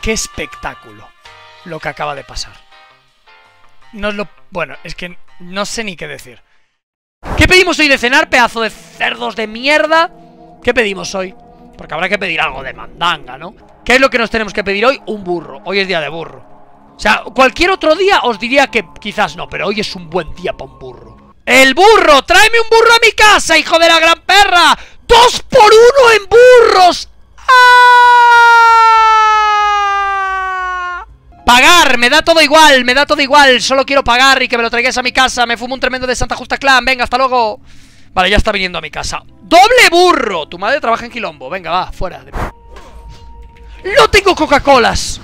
qué espectáculo lo que acaba de pasar. No lo... Bueno, es que no sé ni qué decir. ¿Qué pedimos hoy de cenar, pedazo de cerdos de mierda? ¿Qué pedimos hoy? Porque habrá que pedir algo de mandanga, ¿no? ¿Qué es lo que nos tenemos que pedir hoy? Un burro. Hoy es día de burro. O sea, cualquier otro día os diría que quizás no, pero hoy es un buen día para un burro. ¡El burro! ¡Tráeme un burro a mi casa, hijo de la gran perra! ¡Dos por uno en burros! ¡Ah! Pagar, me da todo igual, me da todo igual Solo quiero pagar y que me lo traigáis a mi casa Me fumo un tremendo de Santa Justa Clan, venga, hasta luego Vale, ya está viniendo a mi casa ¡Doble burro! Tu madre trabaja en Quilombo Venga, va, fuera de... ¡No tengo Coca-Colas!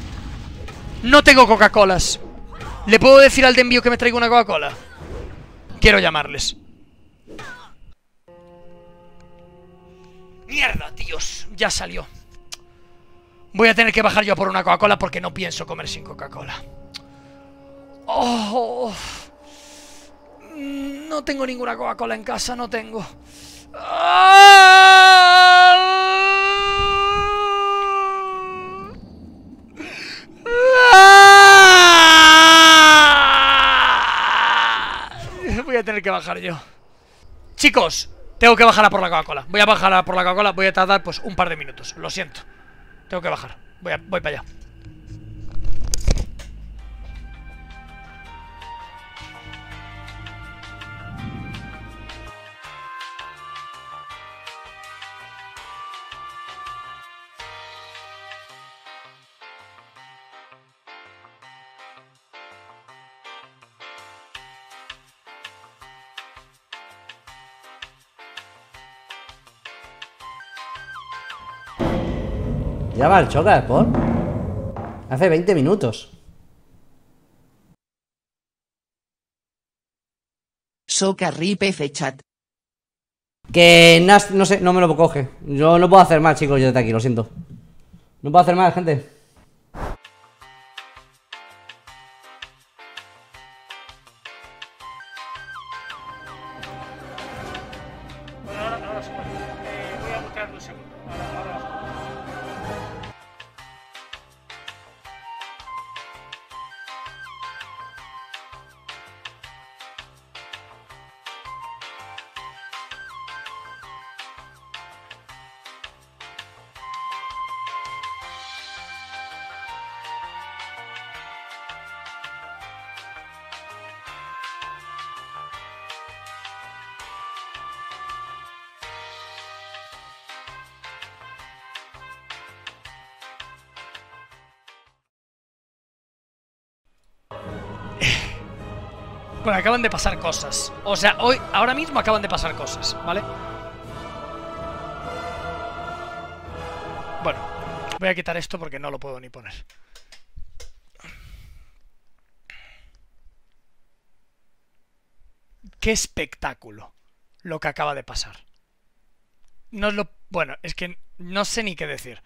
No tengo Coca-Colas ¿Le puedo decir al de envío que me traiga una Coca-Cola? Quiero llamarles Mierda, tíos, ya salió Voy a tener que bajar yo por una Coca-Cola porque no pienso comer sin Coca-Cola. Oh, no tengo ninguna Coca-Cola en casa, no tengo. Voy a tener que bajar yo. Chicos, tengo que bajar a por la Coca-Cola. Voy a bajar a por la Coca-Cola, voy a tardar pues un par de minutos, lo siento. Tengo que bajar. Voy, voy para allá. ¿Ya va el por? Hace 20 minutos. Soca rip chat. Que no, no sé, no me lo coge. Yo no puedo hacer más, chicos, yo desde aquí, lo siento. No puedo hacer más, gente. Bueno, acaban de pasar cosas. O sea, hoy, ahora mismo acaban de pasar cosas, ¿vale? Bueno, voy a quitar esto porque no lo puedo ni poner. Qué espectáculo lo que acaba de pasar. No lo... Bueno, es que no sé ni qué decir. O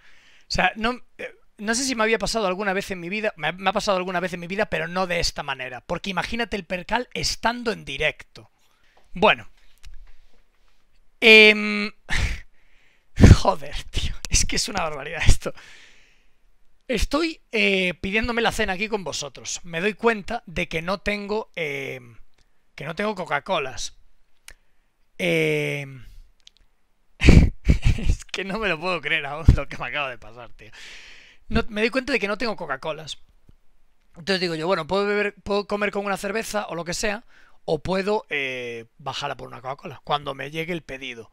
sea, no... Eh, no sé si me había pasado alguna vez en mi vida, me ha, pasado alguna vez en mi vida, pero no de esta manera, porque imagínate el percal estando en directo. Bueno. Em, joder, tío, es que es una barbaridad esto. Estoy eh, pidiéndome la cena aquí con vosotros. Me doy cuenta de que no tengo... Em, que no tengo Coca-Colas. Em, es que no me lo puedo creer aún lo que me acaba de pasar, tío me doy cuenta de que no tengo Coca-Colas. Entonces digo yo, bueno, puedo, beber, puedo comer con una cerveza o lo que sea, o puedo eh, Bajarla por una Coca-Cola cuando me llegue el pedido.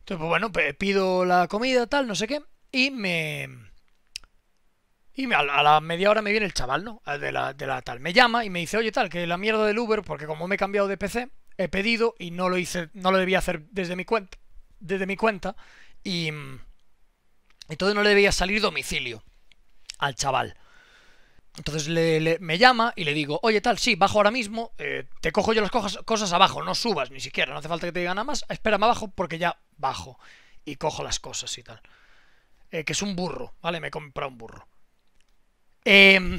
Entonces, pues bueno, pido la comida, tal, no sé qué, y me. Y a la media hora me viene el chaval, ¿no? De la, de la tal. Me llama y me dice, oye, tal, que la mierda del Uber, porque como me he cambiado de PC, he pedido y no lo hice, no lo debía hacer desde mi cuenta. Desde mi cuenta. Y mm, entonces no le debía salir domicilio al chaval. Entonces me llama y le digo, oye tal, sí, bajo ahora mismo, eh, te cojo yo las cosas abajo, no subas ni siquiera, no hace falta que te diga nada más, espérame abajo porque ya bajo y cojo las cosas y tal. Eh, que es un burro, ¿vale? Me he comprado un burro. Em,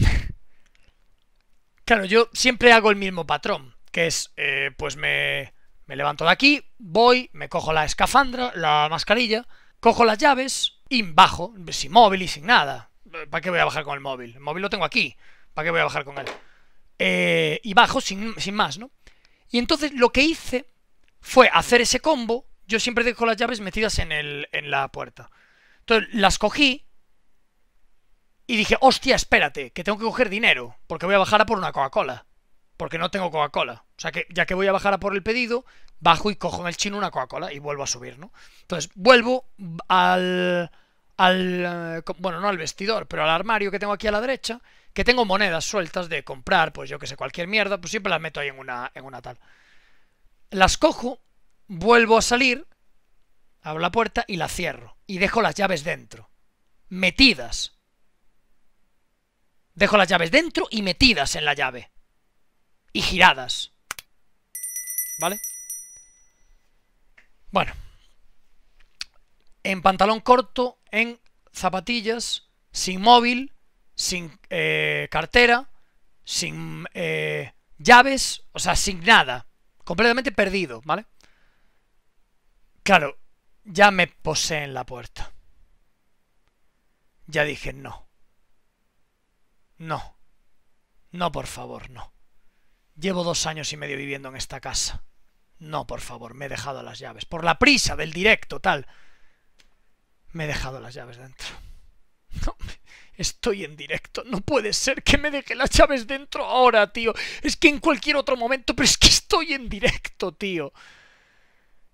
claro, yo siempre hago el mismo patrón, que es, eh, pues me, me levanto de aquí, voy, me cojo la escafandra, la mascarilla, cojo las llaves, y bajo, sin móvil y sin nada. ¿Para qué voy a bajar con el móvil? El móvil lo tengo aquí. ¿Para qué voy a bajar con él? Eh, y bajo sin, sin más, ¿no? Y entonces lo que hice fue hacer ese combo. Yo siempre dejo las llaves metidas en, el, en la puerta. Entonces las cogí y dije, hostia, espérate, que tengo que coger dinero, porque voy a bajar a por una Coca-Cola. Porque no tengo Coca-Cola. O sea que ya que voy a bajar a por el pedido, bajo y cojo en el chino una Coca-Cola y vuelvo a subir, ¿no? Entonces vuelvo al, al, eh, bueno, no al vestidor, pero al armario que tengo aquí a la derecha, que tengo monedas sueltas de comprar, pues yo que sé, cualquier mierda, pues siempre las meto ahí en una, en una tal. Las cojo, vuelvo a salir, abro la puerta y la cierro. Y dejo las llaves dentro. Metidas. Dejo las llaves dentro y metidas en la llave. Y giradas. ¿Vale? Bueno en pantalón corto, en zapatillas, sin móvil, sin eh, cartera, sin eh, llaves, o sea, sin nada. Completamente perdido, ¿vale? Claro, ya me posé en la puerta. Ya dije no. No. No, por favor, no. Llevo dos años y medio viviendo en esta casa. No, por favor, me he dejado las llaves. Por la prisa del directo, tal. Me he dejado las llaves dentro. No, estoy en directo. No puede ser que me deje las llaves dentro ahora, tío. Es que en cualquier otro momento, pero es que estoy en directo, tío.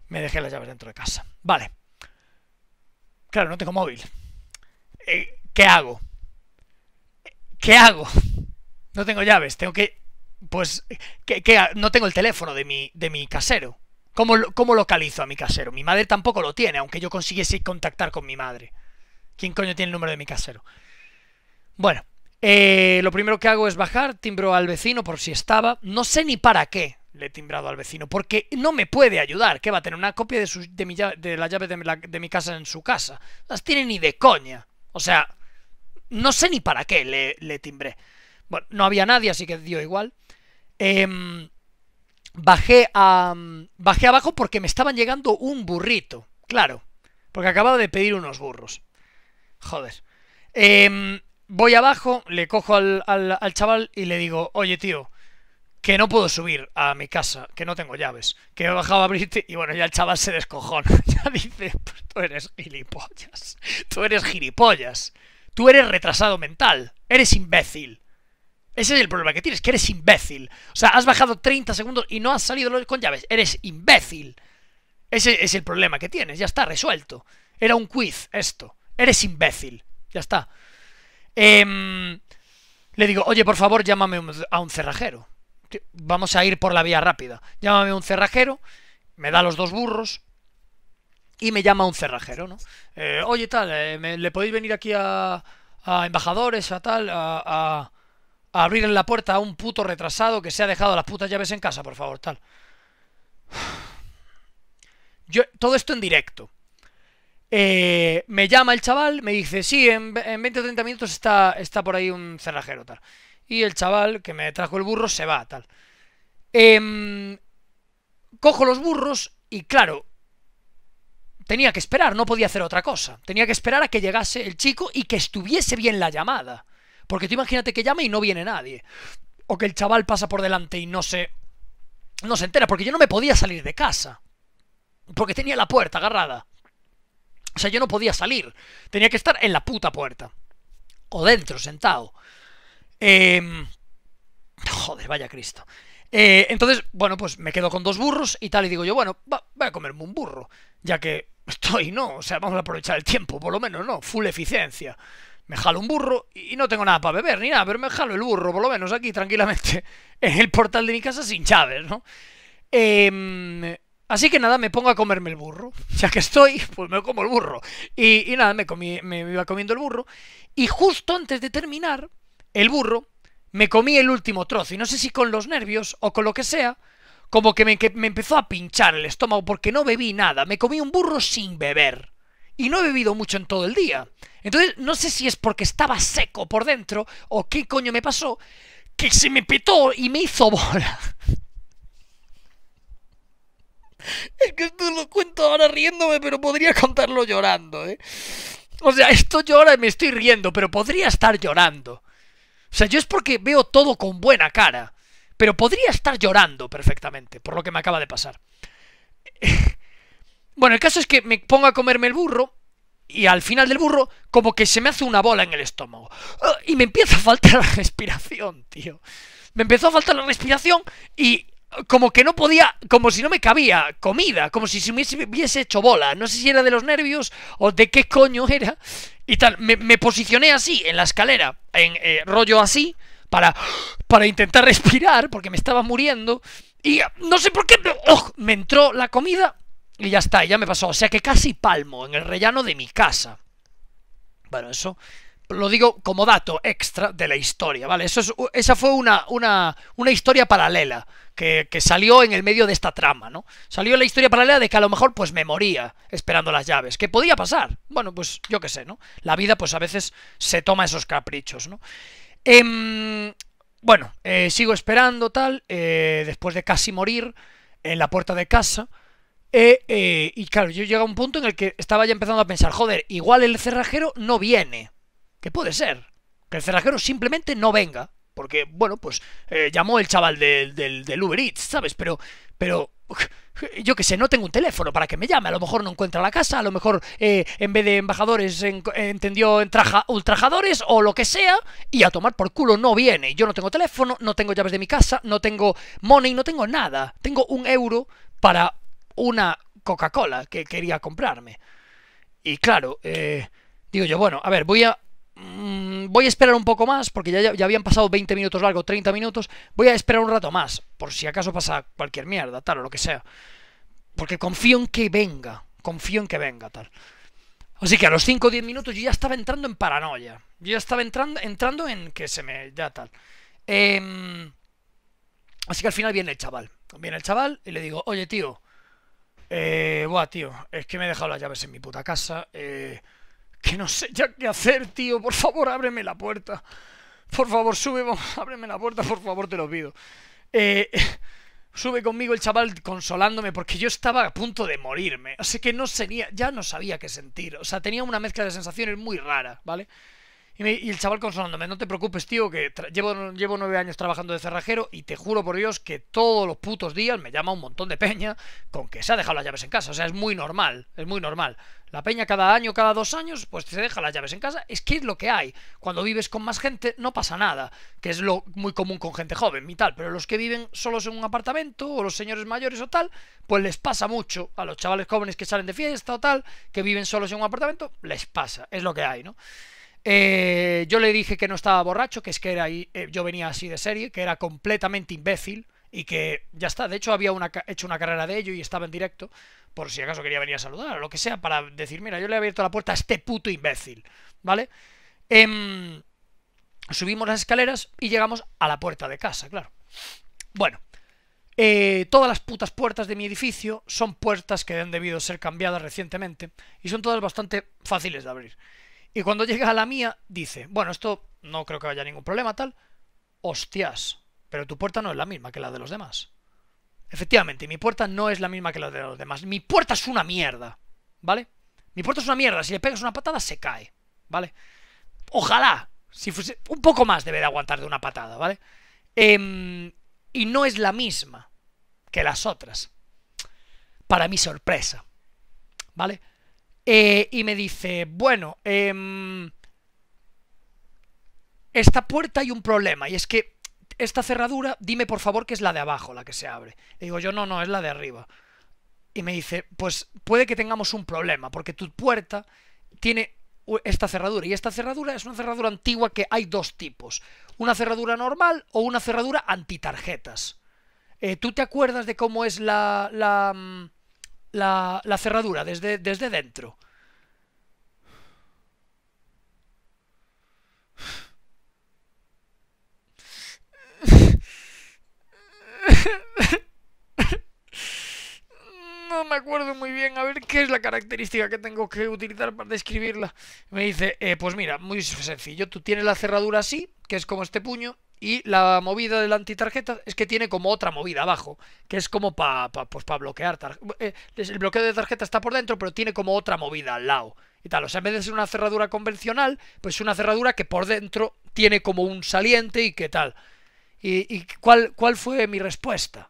Me dejé las llaves dentro de casa. Vale. Claro, no tengo móvil. Eh, ¿Qué hago? ¿Qué hago? No tengo llaves, tengo que... Pues... ¿qué, no tengo el teléfono de mi, de mi casero. ¿Cómo, ¿Cómo, localizo a mi casero? Mi madre tampoco lo tiene, aunque yo consiguiese contactar con mi madre. ¿Quién coño tiene el número de mi casero? Bueno, eh, lo primero que hago es bajar, timbro al vecino por si estaba. No sé ni para qué le he timbrado al vecino, porque no me puede ayudar. ¿Qué va a tener una copia de, de, de la llave de, mi casa en su casa? Las tiene ni de coña. O sea, no sé ni para qué le, le timbré. Bueno, no había nadie, así que dio igual. Eh, bajé, a, mm, bajé abajo porque me estaban llegando un burrito, claro, porque acababa de pedir unos burros. Joder. Em, voy abajo, le cojo al, al, chaval y le digo, oye tío, que no puedo subir a mi casa, que no tengo llaves, que me he bajado a abrirte y bueno, ya el chaval se descojona, ya dice, pues tú eres gilipollas, tú eres gilipollas, tú eres retrasado mental, eres imbécil. Ese es el problema que tienes, que eres imbécil. O sea, has bajado 30 segundos y no has salido con llaves. Eres imbécil. Ese es el problema que tienes, ya está, resuelto. Era un quiz esto. Eres imbécil. Ya está. Em, le digo, oye, por favor, llámame a un cerrajero. Vamos a ir por la vía rápida. Llámame a un cerrajero, me da los dos burros y me llama un cerrajero, ¿no? Eh, oye, tal, eh, ¿le podéis venir aquí a, a embajadores, a tal, a, a abrir la puerta a un puto retrasado que se ha dejado las putas llaves en casa, por favor, tal. Yo, todo esto en directo. Eh, me llama el chaval, me dice, sí, en, 20 o 30 minutos está, está por ahí un cerrajero, tal. Y el chaval que me trajo el burro se va, tal. Em, cojo los burros y claro, tenía que esperar, no podía hacer otra cosa. Tenía que esperar a que llegase el chico y que estuviese bien la llamada. Porque tú imagínate que llame y no viene nadie. O que el chaval pasa por delante y no se. No se entera, porque yo no me podía salir de casa. Porque tenía la puerta agarrada. O sea, yo no podía salir. Tenía que estar en la puta puerta. O dentro, sentado. Em, joder, vaya Cristo. Eh, entonces, bueno, pues me quedo con dos burros y tal. Y digo yo, bueno, voy a comerme un burro. Ya que estoy, no. O sea, vamos a aprovechar el tiempo, por lo menos, ¿no? Full eficiencia me jalo un burro y no tengo nada para beber ni nada, pero me jalo el burro, por lo menos aquí tranquilamente, en el portal de mi casa sin chaves, ¿no? Em, así que nada, me pongo a comerme el burro. Ya que estoy, pues me como el burro. Y, nada, me, me iba comiendo el burro. Y justo antes de terminar, el burro, me comí el último trozo. Y no sé si con los nervios o con lo que sea, como que me empezó a pinchar el estómago porque no bebí nada. Me comí un burro sin beber y no he bebido mucho en todo el día. Entonces, no sé si es porque estaba seco por dentro o qué coño me pasó, que se me petó y me hizo bola. Es que esto lo cuento ahora riéndome, pero podría contarlo llorando, ¿eh? O sea, esto yo ahora me estoy riendo, pero podría estar llorando. O sea, yo es porque veo todo con buena cara, pero podría estar llorando perfectamente, por lo que me acaba de pasar. Bueno, el caso es que me pongo a comerme el burro y al final del burro como que se me hace una bola en el estómago. Y me empieza a faltar la respiración, tío. Me empezó a faltar la respiración y como que no podía, como si no me cabía comida, como si se me hubiese hecho bola. No sé si era de los nervios o de qué coño era. Y tal, me, posicioné así, en la escalera, en eh, rollo así, para, para intentar respirar, porque me estaba muriendo. Y no sé por qué, oh, me entró la comida y ya está, ya me pasó. O sea que casi palmo en el rellano de mi casa. Bueno, eso lo digo como dato extra de la historia, ¿vale? Eso es, esa fue una, historia paralela que, que, salió en el medio de esta trama, ¿no? Salió la historia paralela de que a lo mejor pues me moría esperando las llaves, qué podía pasar. Bueno, pues yo qué sé, ¿no? La vida pues a veces se toma esos caprichos, ¿no? Em, bueno, eh, sigo esperando tal, eh, después de casi morir en la puerta de casa. Eh, eh, y claro, yo llegué a un punto en el que estaba ya empezando a pensar, joder, igual el cerrajero no viene. Que puede ser. Que el cerrajero simplemente no venga. Porque, bueno, pues eh, llamó el chaval del, del, Uber Eats, ¿sabes? Pero, pero, yo que sé, no tengo un teléfono para que me llame, a lo mejor no encuentra la casa, a lo mejor en vez de embajadores entendió ultrajadores o lo que sea, y a tomar por culo no viene. Yo no tengo teléfono, no tengo llaves de mi casa, no tengo money, no tengo nada. Tengo un euro para una Coca-Cola que quería comprarme. Y claro, eh, digo yo, bueno, a ver, voy a... Mm, voy a esperar un poco más, porque ya, ya habían pasado 20 minutos largo, 30 minutos. Voy a esperar un rato más, por si acaso pasa cualquier mierda, tal o lo que sea. Porque confío en que venga, confío en que venga, tal. Así que a los 5 o 10 minutos yo ya estaba entrando en paranoia. Yo ya estaba entrando, entrando en que se me... ya tal. Em, así que al final viene el chaval. Viene el chaval y le digo, oye tío, eh, buah, tío, es que me he dejado las llaves en mi puta casa. Eh, que no sé ya qué hacer, tío. Por favor, ábreme la puerta. Por favor, sube, ábreme la puerta, por favor, te lo pido. Eh, sube conmigo el chaval consolándome porque yo estaba a punto de morirme. Así que no sería, ya no sabía qué sentir. O sea, tenía una mezcla de sensaciones muy rara, ¿vale? Y, el chaval consolándome, no te preocupes, tío, que llevo, llevo nueve años trabajando de cerrajero y te juro por Dios que todos los putos días me llama un montón de peña con que se ha dejado las llaves en casa. O sea, es muy normal, es muy normal. La peña cada año, cada dos años, pues se deja las llaves en casa. Es que es lo que hay. Cuando vives con más gente no pasa nada, que es lo muy común con gente joven y tal. Pero los que viven solos en un apartamento o los señores mayores o tal, pues les pasa mucho. A los chavales jóvenes que salen de fiesta o tal, que viven solos en un apartamento, les pasa. Es lo que hay, ¿no? Eh, yo le dije que no estaba borracho, que es que era, eh, yo venía así de serie, que era completamente imbécil y que ya está. De hecho, había hecho una carrera de ello y estaba en directo, por si acaso quería venir a saludar o lo que sea, para decir, mira, yo le he abierto la puerta a este puto imbécil, ¿vale? Em, subimos las escaleras y llegamos a la puerta de casa, claro. Bueno, eh, todas las putas puertas de mi edificio son puertas que han debido ser cambiadas recientemente y son todas bastante fáciles de abrir. Y cuando llega a la mía, dice, bueno, esto no creo que haya ningún problema tal. Hostias, pero tu puerta no es la misma que la de los demás. Efectivamente, mi puerta no es la misma que la de los demás. Mi puerta es una mierda, ¿vale? Mi puerta es una mierda. Si le pegas una patada, se cae, ¿vale? Ojalá, si fuese, un poco más debe de aguantar de una patada, ¿vale? Em, y no es la misma que las otras. Para mi sorpresa, ¿vale? Eh, y me dice, bueno, em, esta puerta hay un problema, y es que esta cerradura, dime por favor que es la de abajo la que se abre. Y digo yo, no, no, es la de arriba. Y me dice, pues puede que tengamos un problema, porque tu puerta tiene esta cerradura, y esta cerradura es una cerradura antigua que hay dos tipos, una cerradura normal o una cerradura antitarjetas. Eh, ¿Tú te acuerdas de cómo es la, la mm, la, cerradura desde, desde dentro. No me acuerdo muy bien, a ver qué es la característica que tengo que utilizar para describirla. Me dice, eh, pues mira, muy sencillo, tú tienes la cerradura así, que es como este puño, y la movida del antitarjeta es que tiene como otra movida abajo, que es como para pues, bloquear. Eh, el bloqueo de tarjeta está por dentro, pero tiene como otra movida al lado. Y tal, o sea, en vez de ser una cerradura convencional, pues es una cerradura que por dentro tiene como un saliente y qué tal. ¿Y, cuál, cuál fue mi respuesta?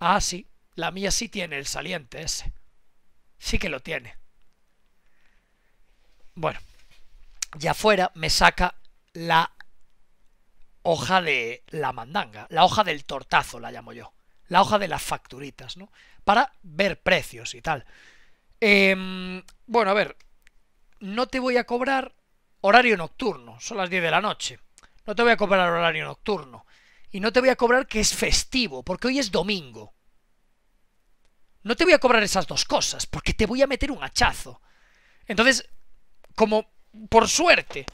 Ah, sí, la mía sí tiene el saliente ese. Sí que lo tiene. Bueno, ya fuera me saca la hoja de la mandanga, la hoja del tortazo la llamo yo, la hoja de las facturitas, ¿no? Para ver precios y tal. Em, bueno, a ver, no te voy a cobrar horario nocturno, son las 10 de la noche, no te voy a cobrar horario nocturno y no te voy a cobrar que es festivo, porque hoy es domingo. No te voy a cobrar esas dos cosas, porque te voy a meter un hachazo. Entonces, como por suerte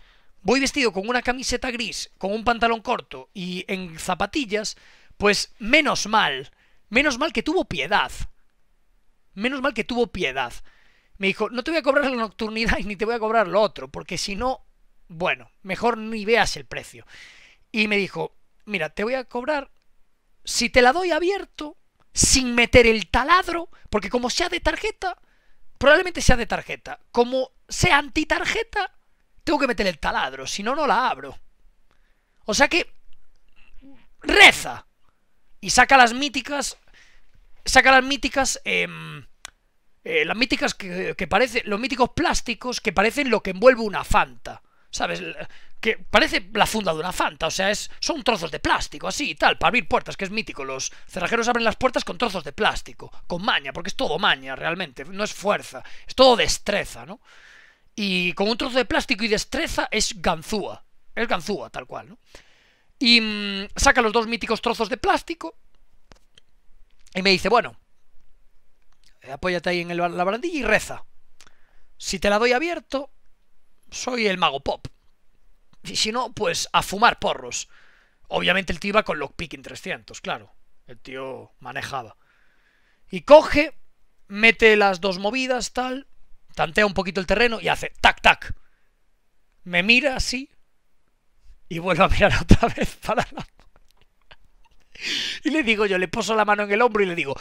voy vestido con una camiseta gris, con un pantalón corto y en zapatillas, pues menos mal, menos mal que tuvo piedad. Menos mal que tuvo piedad. Me dijo, no te voy a cobrar la nocturnidad y ni te voy a cobrar lo otro, porque si no, bueno, mejor ni veas el precio. Y me dijo, mira, te voy a cobrar, si te la doy abierto, sin meter el taladro, porque como sea de tarjeta, probablemente sea de tarjeta, como sea anti tarjeta. Tengo que meter el taladro, si no, no la abro. O sea que reza y saca las míticas, saca las míticas, em, eh, las míticas que, que parecen, los míticos plásticos que parecen lo que envuelve una fanta, ¿sabes? Que parece la funda de una fanta, o sea, es, son trozos de plástico, así y tal, para abrir puertas, que es mítico. Los cerrajeros abren las puertas con trozos de plástico, con maña, porque es todo maña realmente, no es fuerza, es todo destreza, ¿no? y con un trozo de plástico y destreza es ganzúa. Es ganzúa, tal cual, ¿no? Y mm, saca los dos míticos trozos de plástico y me dice, bueno, apóyate ahí en la barandilla y reza. Si te la doy abierto, soy el mago pop. Y si no, pues a fumar porros. Obviamente el tío iba con Lockpicking 300, claro. El tío manejaba. Y coge, mete las dos movidas, tal, tantea un poquito el terreno y hace tac, tac. Me mira así y vuelvo a mirar otra vez para Y le digo yo, le poso la mano en el hombro y le digo,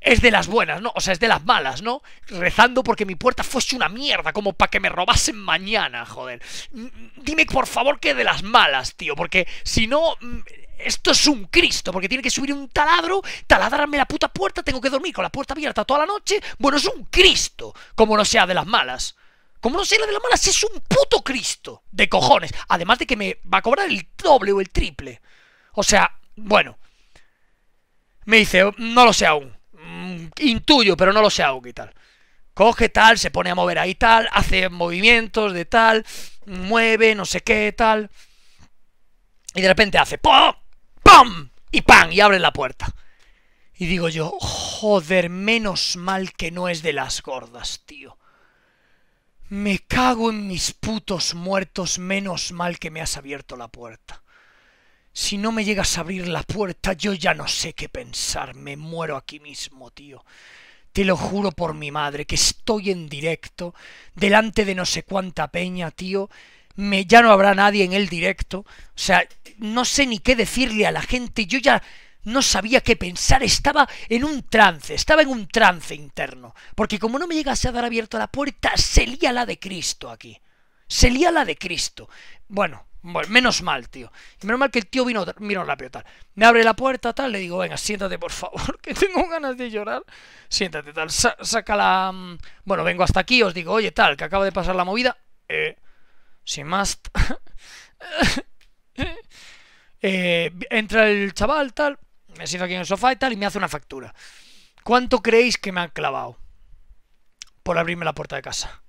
es de las buenas, ¿no? O sea, es de las malas, ¿no? Rezando porque mi puerta fuese una mierda, como para que me robasen mañana, joder. Mm, mm, dime por favor que de las malas, tío, porque si no, mm, esto es un Cristo, porque tiene que subir un taladro, taladrarme la puta puerta, tengo que dormir con la puerta abierta toda la noche. Bueno, es un Cristo, como no sea de las malas. Como no sea de las malas, es un puto Cristo de cojones. Además de que me va a cobrar el doble o el triple. O sea, bueno. Me dice, no lo sé aún. Mm, intuyo, pero no lo sé aún y tal. Coge tal, se pone a mover ahí tal, hace movimientos de tal, mueve, no sé qué, tal. Y de repente hace ¡pum! Y ¡pam! Y abre la puerta. Y digo yo, joder, menos mal que no es de las gordas, tío. Me cago en mis putos muertos, menos mal que me has abierto la puerta. Si no me llegas a abrir la puerta, yo ya no sé qué pensar, me muero aquí mismo, tío. Te lo juro por mi madre, que estoy en directo, delante de no sé cuánta peña, tío, ya no habrá nadie en el directo, o sea, no sé ni qué decirle a la gente, yo ya no sabía qué pensar, estaba en un trance, estaba en un trance interno, porque como no me llegase a dar abierto la puerta, se lía la de Cristo aquí, se lía la de Cristo. Bueno, menos mal, tío. Menos mal que el tío vino, vino rápido, tal. Me abre la puerta, tal, le digo, venga, siéntate, por favor, que tengo ganas de llorar. Siéntate, tal, saca la... Mm, bueno, vengo hasta aquí, os digo, oye, tal, que acaba de pasar la movida. Eh, sin más eh, entra el chaval, tal, me siento aquí en el sofá y tal, y me hace una factura. ¿Cuánto creéis que me han clavado por abrirme la puerta de casa?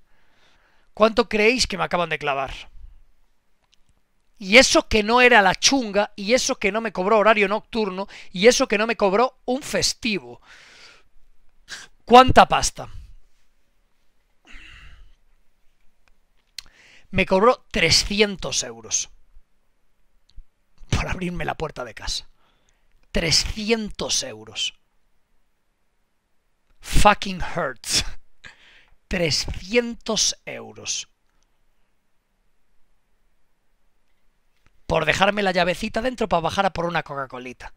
¿Cuánto creéis que me acaban de clavar? Y eso que no era la chunga, y eso que no me cobró horario nocturno, y eso que no me cobró un festivo. ¿Cuánta pasta? me cobró 300 euros por abrirme la puerta de casa. 300 euros. Fucking hurts. 300 euros. Por dejarme la llavecita dentro para bajar a por una Coca-Colita.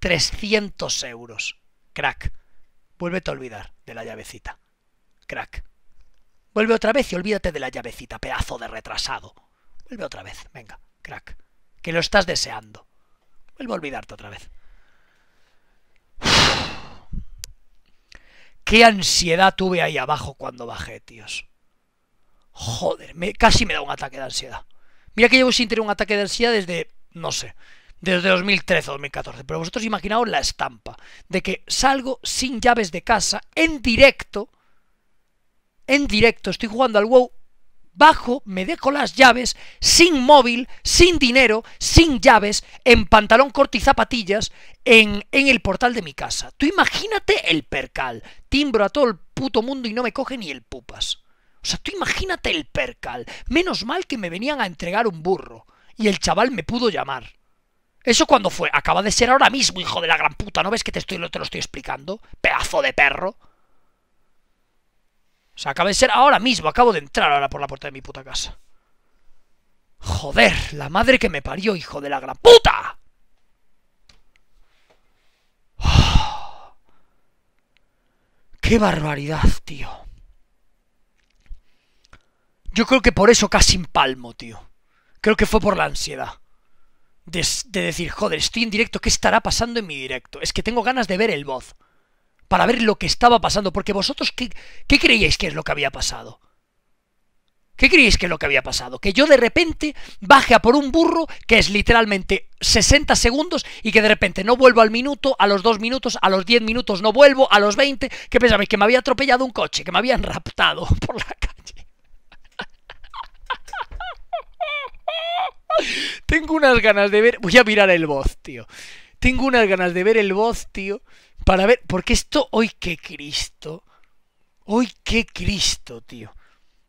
300 euros. Crack. Vuélvete a olvidar de la llavecita. Crack. Vuelve otra vez y olvídate de la llavecita, pedazo de retrasado. Vuelve otra vez, venga, crack. Que lo estás deseando. Vuelvo a olvidarte otra vez. Qué ansiedad tuve ahí abajo cuando bajé, tíos. Joder, casi me da un ataque de ansiedad. Mira que llevo sin tener un ataque de ansiedad desde, no sé, desde 2013 o 2014. Pero vosotros imaginaos la estampa de que salgo sin llaves de casa, en directo, en directo, estoy jugando al WoW, bajo, me dejo las llaves, sin móvil, sin dinero, sin llaves, en pantalón corto y zapatillas, en, en el portal de mi casa. Tú imagínate el percal, timbro a todo el puto mundo y no me coge ni el pupas. O sea, tú imagínate el percal. Menos mal que me venían a entregar un burro. Y el chaval me pudo llamar. ¿Eso cuando fue? Acaba de ser ahora mismo, hijo de la gran puta. ¿No ves que te, estoy, te lo estoy explicando? Pedazo de perro sea, acaba de ser ahora mismo, acabo de entrar ahora por la puerta de mi puta casa. Joder, la madre que me parió, hijo de la gran puta. ¡Qué barbaridad, tío! Yo creo que por eso casi empalmo, tío. Creo que fue por la ansiedad. De, de decir, joder, estoy en directo, ¿qué estará pasando en mi directo? Es que tengo ganas de ver el voz para ver lo que estaba pasando, porque vosotros, ¿qué, creíais que es lo que había pasado? ¿Qué creíais que es lo que había pasado? Que yo de repente baje a por un burro que es literalmente 60 segundos y que de repente no vuelvo al minuto, a los 2 minutos, a los 10 minutos no vuelvo, a los 20. Que pensabais? Que me había atropellado un coche, que me habían raptado por la calle. Tengo unas ganas de ver. Voy a mirar el voz, tío. Tengo unas ganas de ver el voz, tío para ver, porque esto, hoy qué Cristo, hoy qué Cristo, tío.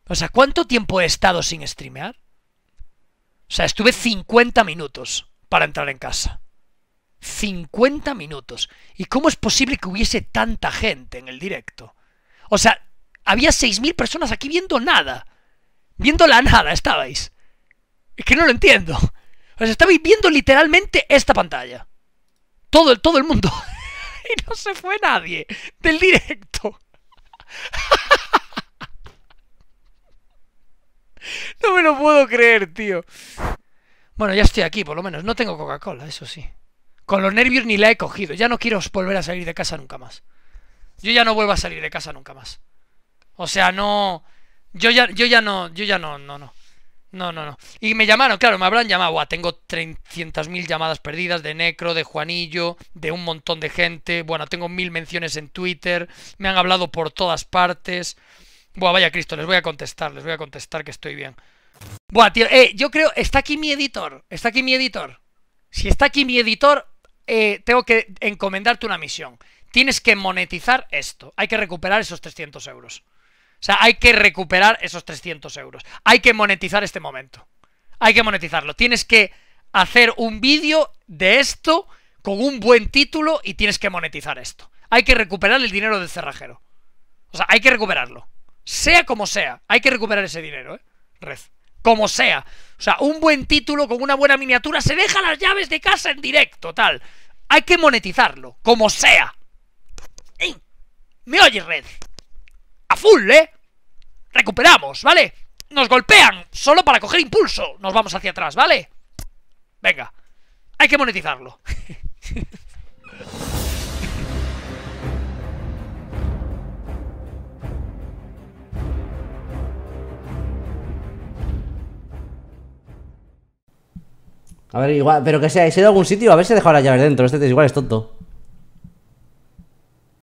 O sea, ¿cuánto tiempo he estado sin streamear? O sea, estuve 50 minutos para entrar en casa. 50 minutos. ¿Y cómo es posible que hubiese tanta gente en el directo? O sea, había 6.000 personas aquí viendo nada. Viendo la nada estabais. Es que no lo entiendo. sea, estabais viendo literalmente esta pantalla. Todo, todo el mundo. no se fue nadie del directo. No me lo puedo creer, tío. Bueno, ya estoy aquí, por lo menos. No tengo Coca-Cola, eso sí. Con los nervios ni la he cogido. Ya no quiero volver a salir de casa nunca más. Yo ya no vuelvo a salir de casa nunca más. O sea, no. Yo ya, yo ya no, yo ya no, no, no. No, no, no. Y me llamaron, claro, me habrán llamado. Buah, tengo 300.000 llamadas perdidas de Necro, de Juanillo, de un montón de gente. Bueno, tengo mil menciones en Twitter. Me han hablado por todas partes. Buah, vaya Cristo, les voy a contestar, les voy a contestar que estoy bien. Buah, tío, eh, yo creo, está aquí mi editor, está aquí mi editor. Si está aquí mi editor, eh, tengo que encomendarte una misión. Tienes que monetizar esto. Hay que recuperar esos 300 euros. O sea, hay que recuperar esos 300 euros. Hay que monetizar este momento. Hay que monetizarlo. Tienes que hacer un vídeo de esto con un buen título y tienes que monetizar esto. Hay que recuperar el dinero del cerrajero. O sea, hay que recuperarlo. Sea como sea, hay que recuperar ese dinero, ¿eh? Red. Como sea. O sea, un buen título con una buena miniatura se deja las llaves de casa en directo, tal. Hay que monetizarlo, como sea. ¿Me oyes, Red? full, ¿eh? Recuperamos, ¿vale? Nos golpean, solo para coger impulso. Nos vamos hacia atrás, ¿vale? Venga, hay que monetizarlo. A ver, igual, pero que sea, ido a algún sitio? A ver si he dejado la dentro. Este igual es tonto.